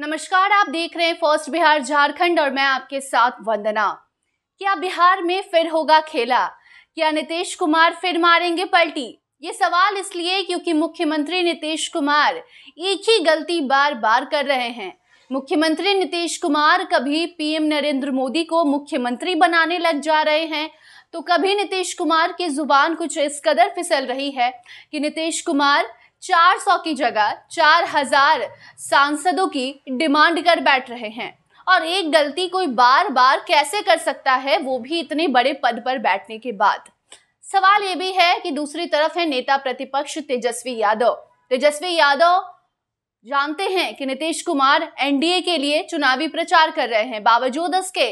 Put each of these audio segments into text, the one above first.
नमस्कार आप देख रहे हैं फर्स्ट बिहार झारखंड और मैं आपके साथ वंदना क्या बिहार में फिर होगा खेला क्या नीतीश कुमार फिर मारेंगे पलटी ये सवाल इसलिए क्योंकि मुख्यमंत्री नीतीश कुमार एक ही गलती बार बार कर रहे हैं मुख्यमंत्री नीतीश कुमार कभी पीएम नरेंद्र मोदी को मुख्यमंत्री बनाने लग जा रहे हैं तो कभी नीतीश कुमार की जुबान कुछ इस कदर फिसल रही है कि नीतीश कुमार 400 की जगह 4000 सांसदों की डिमांड कर बैठ रहे हैं और एक गलती कोई बार बार कैसे कर सकता है वो भी इतने बड़े पद पर बैठने के बाद सवाल ये भी है कि दूसरी तरफ है नेता प्रतिपक्ष तेजस्वी यादव तेजस्वी यादव जानते हैं कि नीतीश कुमार एनडीए के लिए चुनावी प्रचार कर रहे हैं बावजूद इसके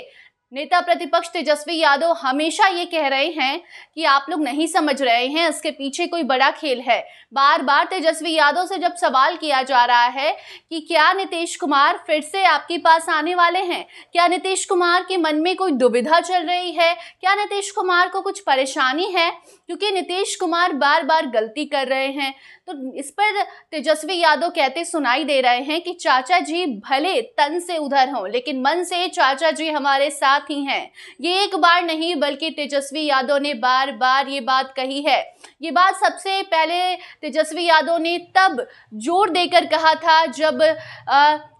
नेता प्रतिपक्ष तेजस्वी यादव हमेशा ये कह रहे हैं कि आप लोग नहीं समझ रहे हैं इसके पीछे कोई बड़ा खेल है बार बार तेजस्वी यादव से जब सवाल किया जा रहा है कि क्या नीतीश कुमार फिर से आपके पास आने वाले हैं क्या नीतीश कुमार के मन में कोई दुविधा चल रही है क्या नीतीश कुमार को कुछ परेशानी है क्योंकि नीतीश कुमार बार बार गलती कर रहे हैं तो इस पर तेजस्वी यादव कहते सुनाई दे रहे हैं कि चाचा जी भले तन से उधर हों लेकिन मन से चाचा जी हमारे साथ ही हैं ये एक बार नहीं बल्कि तेजस्वी यादव ने बार बार ये बात कही है ये बात सबसे पहले तेजस्वी यादव ने तब जोर देकर कहा था जब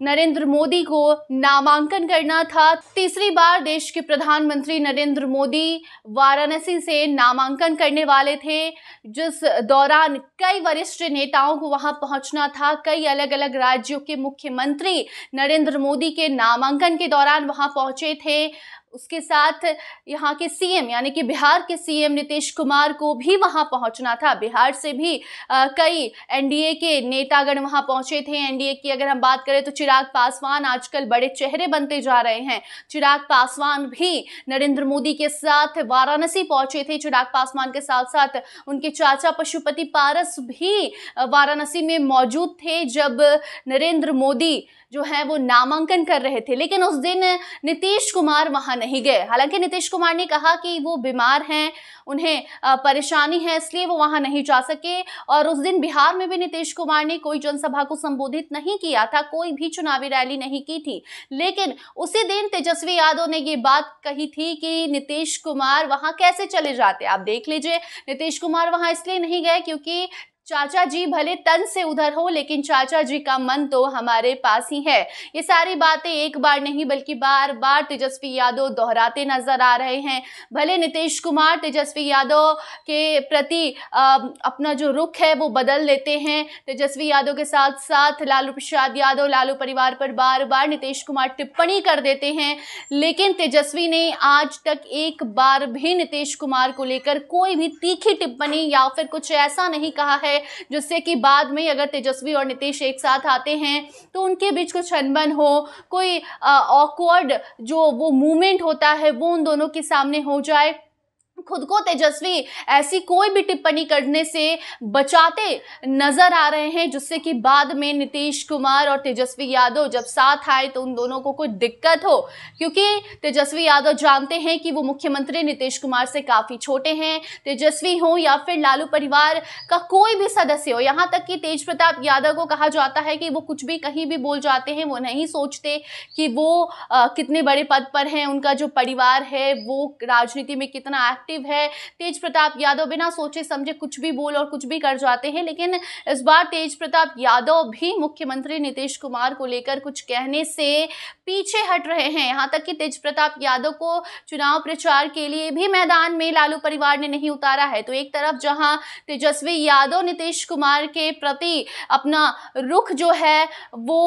नरेंद्र मोदी को नामांकन करना था तीसरी बार देश के प्रधानमंत्री नरेंद्र मोदी वाराणसी से नामांकन करने मिलने वाले थे जिस दौरान कई वरिष्ठ नेताओं को वहां पहुंचना था कई अलग अलग राज्यों के मुख्यमंत्री नरेंद्र मोदी के नामांकन के दौरान वहां पहुंचे थे उसके साथ यहाँ के सीएम यानी कि बिहार के सीएम नीतीश कुमार को भी वहाँ पहुँचना था बिहार से भी आ, कई एनडीए के नेतागण वहाँ पहुँचे थे एनडीए की अगर हम बात करें तो चिराग पासवान आजकल बड़े चेहरे बनते जा रहे हैं चिराग पासवान भी नरेंद्र मोदी के साथ वाराणसी पहुँचे थे चिराग पासवान के साथ साथ उनके चाचा पशुपति पारस भी वाराणसी में मौजूद थे जब नरेंद्र मोदी जो है वो नामांकन कर रहे थे लेकिन उस दिन नीतीश कुमार वहाँ नहीं गए हालांकि नीतीश कुमार ने कहा कि वो बीमार हैं उन्हें परेशानी है इसलिए वो वहां नहीं जा सके और उस दिन बिहार में भी नीतीश कुमार ने कोई जनसभा को संबोधित नहीं किया था कोई भी चुनावी रैली नहीं की थी लेकिन उसी दिन तेजस्वी यादव ने ये बात कही थी कि नीतीश कुमार वहां कैसे चले जाते आप देख लीजिए नीतीश कुमार वहां इसलिए नहीं गए क्योंकि चाचा जी भले तन से उधर हो लेकिन चाचा जी का मन तो हमारे पास ही है ये सारी बातें एक बार नहीं बल्कि बार बार तेजस्वी यादव दोहराते नजर आ रहे हैं भले नीतीश कुमार तेजस्वी यादव के प्रति अपना जो रुख है वो बदल लेते हैं तेजस्वी यादव के साथ साथ लालू प्रसाद यादव लालू परिवार पर बार बार नीतीश कुमार टिप्पणी कर देते हैं लेकिन तेजस्वी ने आज तक एक बार भी नीतीश कुमार को लेकर कोई भी तीखी टिप्पणी या फिर कुछ ऐसा नहीं कहा है जिससे कि बाद में अगर तेजस्वी और नीतीश एक साथ आते हैं तो उनके बीच कुछ अनबन हो कोई ऑकवर्ड जो वो मूवमेंट होता है वो उन दोनों के सामने हो जाए खुद को तेजस्वी ऐसी कोई भी टिप्पणी करने से बचाते नजर आ रहे हैं जिससे कि बाद में नीतीश कुमार और तेजस्वी यादव जब साथ आए तो उन दोनों को कोई दिक्कत हो क्योंकि तेजस्वी यादव जानते हैं कि वो मुख्यमंत्री नीतीश कुमार से काफ़ी छोटे हैं तेजस्वी हों या फिर लालू परिवार का कोई भी सदस्य हो यहाँ तक कि तेज प्रताप यादव को कहा जाता है कि वो कुछ भी कहीं भी बोल जाते हैं वो नहीं सोचते कि वो आ, कितने बड़े पद पर हैं उनका जो परिवार है वो राजनीति में कितना एक्टिव एक्टिव है तेज प्रताप यादव बिना सोचे समझे कुछ भी बोल और कुछ भी कर जाते हैं लेकिन इस बार तेज प्रताप यादव भी मुख्यमंत्री नीतीश कुमार को लेकर कुछ कहने से पीछे हट रहे हैं यहाँ तक कि तेज प्रताप यादव को चुनाव प्रचार के लिए भी मैदान में लालू परिवार ने नहीं उतारा है तो एक तरफ जहाँ तेजस्वी यादव नीतीश कुमार के प्रति अपना रुख जो है वो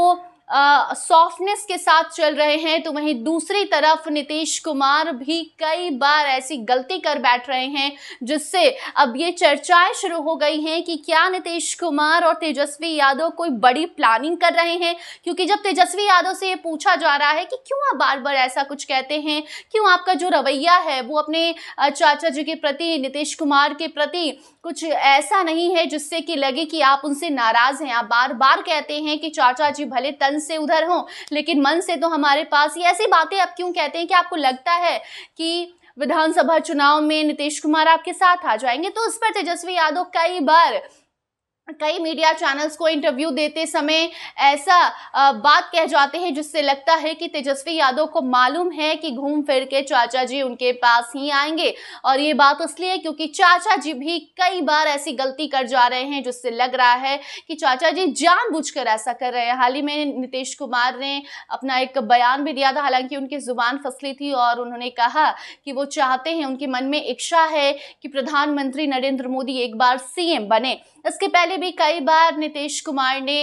सॉफ्टनेस के साथ चल रहे हैं तो वहीं दूसरी तरफ नीतीश कुमार भी कई बार ऐसी गलती कर बैठ रहे हैं जिससे अब ये चर्चाएं शुरू हो गई हैं कि क्या नीतीश कुमार और तेजस्वी यादव कोई बड़ी प्लानिंग कर रहे हैं क्योंकि जब तेजस्वी यादव से ये पूछा जा रहा है कि क्यों आप बार बार ऐसा कुछ कहते हैं क्यों आपका जो रवैया है वो अपने चाचा जी के प्रति नीतीश कुमार के प्रति कुछ ऐसा नहीं है जिससे कि लगे कि आप उनसे नाराज़ हैं आप बार बार कहते हैं कि चाचा जी भले तल मन से उधर हो लेकिन मन से तो हमारे पास ये ऐसी बातें आप क्यों कहते हैं कि आपको लगता है कि विधानसभा चुनाव में नीतीश कुमार आपके साथ आ जाएंगे तो उस पर तेजस्वी यादव कई बार कई मीडिया चैनल्स को इंटरव्यू देते समय ऐसा बात कह जाते हैं जिससे लगता है कि तेजस्वी यादव को मालूम है कि घूम फिर के चाचा जी उनके पास ही आएंगे और ये बात इसलिए क्योंकि चाचा जी भी कई बार ऐसी गलती कर जा रहे हैं जिससे लग रहा है कि चाचा जी जानबूझकर ऐसा कर रहे हैं हाल ही में नीतीश कुमार ने अपना एक बयान भी दिया था हालांकि उनकी ज़ुबान फसली थी और उन्होंने कहा कि वो चाहते हैं उनके मन में इच्छा है कि प्रधानमंत्री नरेंद्र मोदी एक बार सी बने इसके पहले पहले भी कई बार नीतीश कुमार ने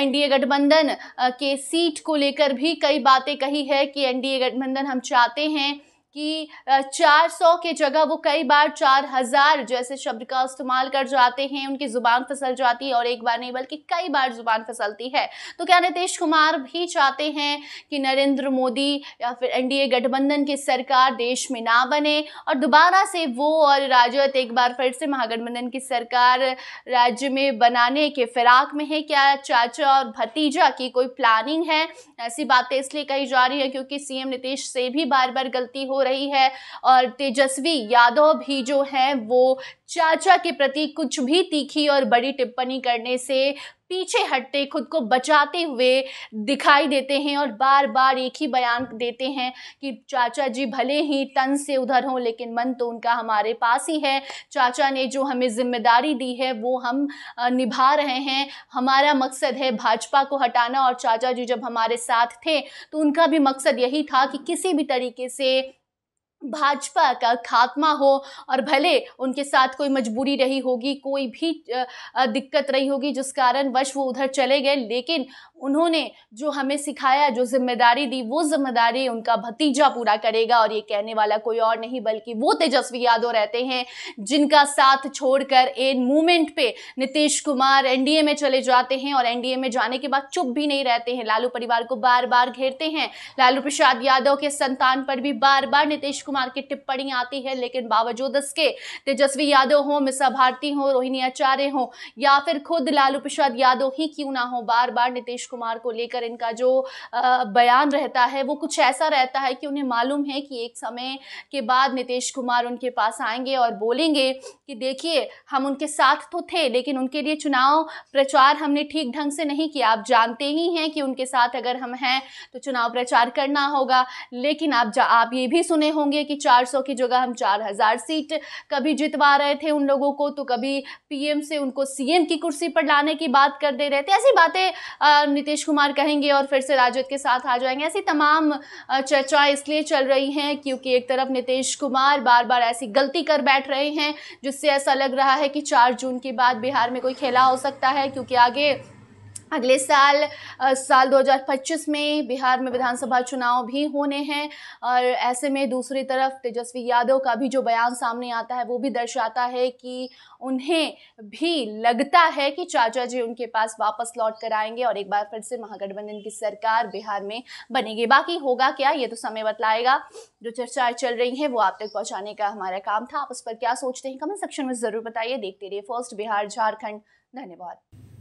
एनडीए गठबंधन के सीट को लेकर भी कई बातें कही है कि एनडीए गठबंधन हम चाहते हैं कि 400 के जगह वो कई बार 4000 जैसे शब्द का इस्तेमाल कर जाते हैं उनकी ज़ुबान फसल जाती है और एक बार नहीं बल्कि कई बार ज़ुबान फसलती है तो क्या नीतीश कुमार भी चाहते हैं कि नरेंद्र मोदी या फिर एनडीए गठबंधन की सरकार देश में ना बने और दोबारा से वो और राजद एक बार फिर से महागठबंधन की सरकार राज्य में बनाने के फिराक में है क्या चाचा और भतीजा की कोई प्लानिंग है ऐसी बातें इसलिए कही जा रही है क्योंकि सीएम नीतीश से भी बार बार गलती हो रही है और तेजस्वी यादव भी जो हैं वो चाचा के प्रति कुछ भी तीखी और बड़ी टिप्पणी करने से पीछे हटते खुद को बचाते हुए दिखाई देते हैं और बार बार एक ही बयान देते हैं कि चाचा जी भले ही तन से उधर हों लेकिन मन तो उनका हमारे पास ही है चाचा ने जो हमें जिम्मेदारी दी है वो हम निभा रहे हैं हमारा मकसद है भाजपा को हटाना और चाचा जी जब हमारे साथ थे तो उनका भी मकसद यही था कि किसी भी तरीके से भाजपा का खात्मा हो और भले उनके साथ कोई मजबूरी रही होगी कोई भी दिक्कत रही होगी जिस कारण वश वो उधर चले गए लेकिन उन्होंने जो हमें सिखाया जो जिम्मेदारी दी वो जिम्मेदारी उनका भतीजा पूरा करेगा और ये कहने वाला कोई और नहीं बल्कि वो तेजस्वी यादव रहते हैं जिनका साथ छोड़कर इन मूवमेंट पे नीतीश कुमार एनडीए में चले जाते हैं और एनडीए में जाने के बाद चुप भी नहीं रहते हैं लालू परिवार को बार बार घेरते हैं लालू प्रसाद यादव के संतान पर भी बार बार नीतीश कुमार की टिप्पणी आती है लेकिन बावजूद इसके तेजस्वी यादव हो मिसा भारती हों रोहिणी आचार्य हों या फिर खुद लालू प्रसाद यादव ही क्यों ना हो बार बार नीतीश कुमार को लेकर इनका जो बयान रहता है वो कुछ ऐसा रहता है कि उन्हें मालूम है कि एक समय के बाद नीतीश कुमार उनके पास आएंगे और बोलेंगे कि देखिए हम उनके साथ तो थे लेकिन उनके लिए चुनाव प्रचार हमने ठीक ढंग से नहीं किया आप जानते ही हैं कि उनके साथ अगर हम हैं तो चुनाव प्रचार करना होगा लेकिन आप आप ये भी सुने होंगे होंगे कि 400 की जगह हम 4000 सीट कभी जितवा रहे थे उन लोगों को तो कभी पीएम से उनको सीएम की कुर्सी पर लाने की बात कर दे रहे थे ऐसी बातें नीतीश कुमार कहेंगे और फिर से राजद के साथ आ जाएंगे ऐसी तमाम चर्चाएं इसलिए चल रही हैं क्योंकि एक तरफ नीतीश कुमार बार बार ऐसी गलती कर बैठ रहे हैं जिससे ऐसा लग रहा है कि चार जून के बाद बिहार में कोई खेला हो सकता है क्योंकि आगे अगले साल साल 2025 में बिहार में विधानसभा चुनाव भी होने हैं और ऐसे में दूसरी तरफ तेजस्वी यादव का भी जो बयान सामने आता है वो भी दर्शाता है कि उन्हें भी लगता है कि चाचा जी उनके पास वापस लौट कर आएंगे और एक बार फिर से महागठबंधन की सरकार बिहार में बनेगी बाकी होगा क्या ये तो समय बतलाएगा जो चर्चाएं चल रही हैं वो आप तक पहुँचाने का हमारा काम था आप उस पर क्या सोचते हैं कमेंट सेक्शन में ज़रूर बताइए देखते रहिए फर्स्ट बिहार झारखंड धन्यवाद